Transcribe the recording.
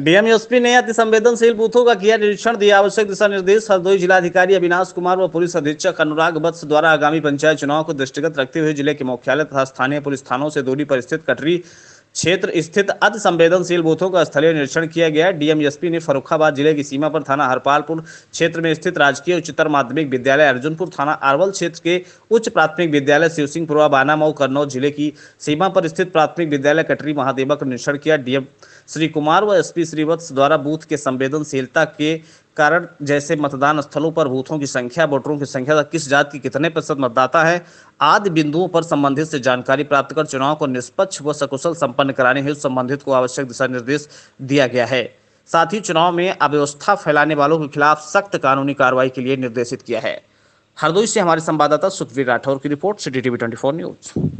DM SP ने अति संवेदनशील बूथों का किया निरीक्षण दिया आवश्यक दिशा निर्देश हरदोई जिलाधिकारी अविनाश कुमार व पुलिस अधीक्षक अनुराग बत्स द्वारा आगामी पंचायत चुनाव को दृष्टिगत रखते हुए जिले के मुख्यालय तथा स्थानीय पुलिस थानों से दूरी पर स्थित कटरी क्षेत्र स्थित अति संवेदनशील बूथों का स्थलीय निरीक्षण किया गया डीएमएसपी ने फरुखाबाद जिले की सीमा पर थाना हरपालपुर क्षेत्र में स्थित राजकीय उच्चतर माध्यमिक विद्यालय अर्जुनपुर थाना अरवल क्षेत्र के उच्च प्राथमिक विद्यालय शिवसिंहपुरा बानामा और कन्नौज जिले की सीमा पर स्थित प्राथमिक विद्यालय कटरी महादेवा का निरीक्षण किया डीएम श्री कुमार व एसपी श्रीवत्स द्वारा बूथ के संवेदनशीलता के कारण जैसे मतदान स्थलों पर बूथों की संख्या वोटरों की संख्या तथा किस जात की कितने प्रतिशत मतदाता है आदि बिंदुओं पर संबंधित से जानकारी प्राप्त कर चुनाव को निष्पक्ष व सकुशल संपन्न कराने हेतु संबंधित को आवश्यक दिशा निर्देश दिया गया है साथ ही चुनाव में अव्यवस्था फैलाने वालों के खिलाफ सख्त कानूनी कार्रवाई के लिए निर्देशित किया है हरदोई से हमारे संवाददाता सुखवीर राठौर की report city TV twenty news